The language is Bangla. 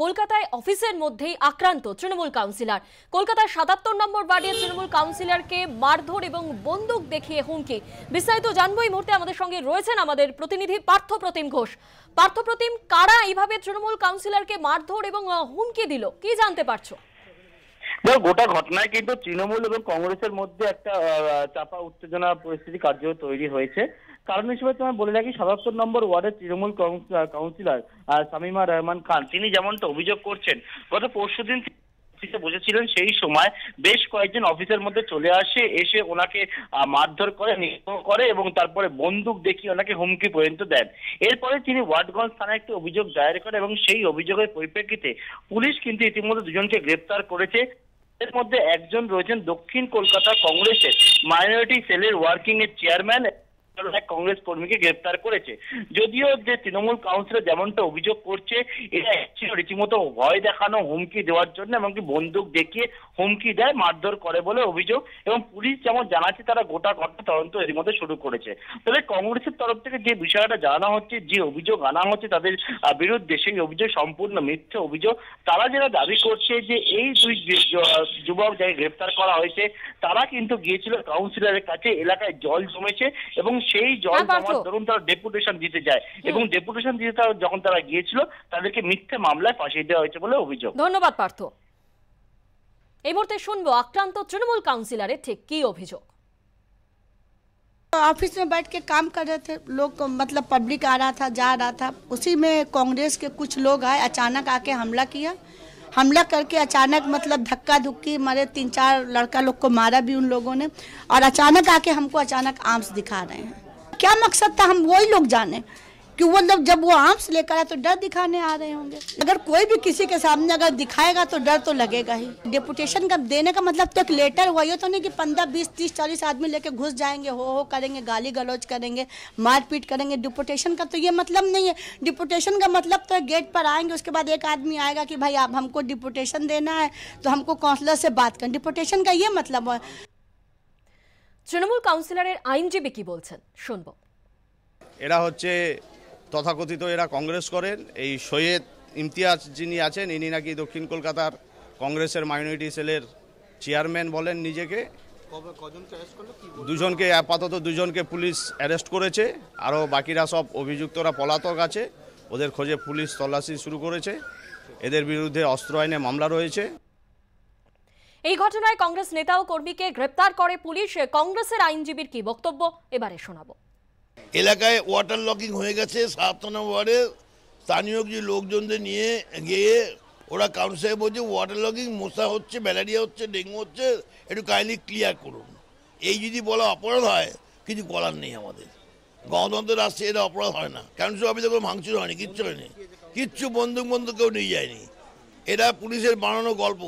কলকাতায় অফিসের মধ্যেই আক্রান্ত তৃণমূল কাউন্সিলার কলকাতার সাতাত্তর নম্বর ওয়ার্ডের তৃণমূল কাউন্সিলরকে মারধর এবং বন্দুক দেখিয়ে হুমকি বিস্তারিত জানবো এই মুহূর্তে আমাদের সঙ্গে রয়েছেন আমাদের প্রতিনিধি পার্থপ্রতিম ঘোষ পার্থপ্রতিম কারা এইভাবে তৃণমূল কাউন্সিলরকে মারধর এবং হুমকি দিল কি জানতে পারছো গোটা পাটনায় কিন্তু তৃণমূল এবং কংগ্রেসের মধ্যে একটা চাপা উত্তেজনা পরিস্থিতি কার্য তৈরি হয়েছে কারণ হিসেবে তোমার বলে রাখি সাতাত্তর নম্বর ওয়ার্ডের তৃণমূল কাউন্সিলর সামিমা রহমান খান তিনি যেমনটা অভিযোগ করছেন গত পরশু দিন অফিসে বসেছিলেন সেই সময় বেশ কয়েকজন অফিসের মধ্যে চলে আসে এসে ওনাকে মারধর করে নিগ্রহ করে এবং তারপরে বন্দুক দেখিয়ে ওনাকে হুমকি পর্যন্ত দেন এরপরে তিনি ওয়ার্ডগঞ্জ থানায় একটি অভিযোগ দায়ের করে এবং সেই অভিযোগের পরিপ্রেক্ষিতে পুলিশ কিন্তু ইতিমধ্যে দুজনকে গ্রেপ্তার করেছে তাদের মধ্যে একজন রয়েছেন দক্ষিণ কলকাতা কংগ্রেসের মাইনরিটি সেলের ওয়ার্কিং এর চেয়ারম্যান এক কংগ্রেস কর্মীকে গ্রেপ্তার করেছে যদিও যে তৃণমূল কাউন্সিলর যেমনটা অভিযোগ করছে এটা ছিল রীতিমতো ভয় দেখানো হুমকি দেওয়ার জন্য এমনকি বন্দুক দেখিয়ে হুমকি দেয় মারধর করে বলে অভিযোগ এবং পুলিশ যেমন জানাচ্ছে তারা গোটা ঘটনা তদন্ত এর মধ্যে শুরু করেছে তবে কংগ্রেসের তরফ থেকে যে বিষয়টা জানানো হচ্ছে যে অভিযোগ আনা হচ্ছে তাদের বিরুদ্ধে সেই অভিযোগ সম্পূর্ণ মিথ্যে অভিযোগ তারা যারা দাবি করছে যে এই দুই যুবক যাকে গ্রেপ্তার করা হয়েছে তারা কিন্তু গিয়েছিল কাউন্সিলরের কাছে এলাকায় জল জমেছে এবং সেই জন আমার দরন্তার ডেপুটিশন দিতে যায় এবং ডেপুটিশন দিতে তার যখন তারা গিয়েছিল তাদেরকে মিথ্যা মামলায় ফাঁসিয়ে দেওয়া হয়েছে বলে অভিযোগ ধন্যবাদ পার্থ এই মুহূর্তে শুনবো আক्रांत তৃণমূল কাউন্সিলরের ঠিক কী অভিযোগ অফিস में बैठ के काम कर रहे थे लोग मतलब पब्लिक आ रहा था जा रहा था उसी में कांग्रेस के कुछ लोग आए अचानक आके हमला किया हमला करके अचानक मतलब धक्का धुक्की मारे तीन चार लड़का लोग को मारा भी उन लोगों ने और अचानक आके हमको अचानक आर्म्स दिखा रहे हैं क्या मकसद था हम वही लोग जाने कि मतलब जब वो आर्म्स लेकर आए तो डर दिखाने आ रहे होंगे अगर कोई भी किसी के सामने अगर दिखाएगा तो डर तो लगेगा ही डेपुटेशन का देने का मतलब तो एक लेटर हुआ ये तो नहीं कि पंद्रह बीस तीस चालीस आदमी लेके घुस जाएंगे हो हो करेंगे गाली गलौज करेंगे मारपीट करेंगे डिपुटेशन का तो ये मतलब नहीं है डिपुटेशन का मतलब तो गेट पर आएंगे उसके बाद एक आदमी आएगा कि भाई आप हमको डिपुटेशन देना है तो हमको काउंसलर से बात करें डिपुटेशन का ये मतलब है तृणमूल काउंसिलर आईनजीवी की বলছেন শুনব এরা হচ্ছে তথাকথিত এরা কংগ্রেস করেন এই সৈয়দ ইমতিয়াজ যিনি আছেন ইনি নাকি দক্ষিণ কলকাতার কংগ্রেসের মাইনরিটি সেলের চেয়ারম্যান বলেন নিজেকে দুজনকে আপাতত দুজনকে পুলিশ অ্যারেস্ট করেছে আরও বাকিরা সব অভিযুক্তরা পলাতক আছে ওদের খোঁজে পুলিশ তল্লাশি শুরু করেছে এদের বিরুদ্ধে অস্ত্র আইনে মামলা রয়েছে এই ঘটনায় কংগ্রেস নেতা ও কর্মীকে গ্রেপ্তার করে পুলিশ কংগ্রেসের আইনজীবীর কি বক্তব্য এবারে শোনাবো এলাকায় ওয়াটার লকিং হয়ে গেছে সাত নম্বরে স্থানীয় কিছু লোকজনদের নিয়ে গিয়ে ওরা কাউন্সিলে বলছে ওয়াটার লকিং মশা হচ্ছে ম্যালেরিয়া হচ্ছে ডেঙ্গু হচ্ছে একটু কাইন্ডলি ক্লিয়ার করুন এই যদি বলা অপরাধ হয় কিছু বলার নেই আমাদের গণতন্ত্রের রাষ্ট্রে এটা অপরাধ হয় না কাউন্সিল তো কোনো ভাঙচুর হয়নি কিচ্ছু হয়নি কিচ্ছু বন্ধু বন্ধু কেউ নিয়ে যায়নি এটা পুলিশের বানানো গল্প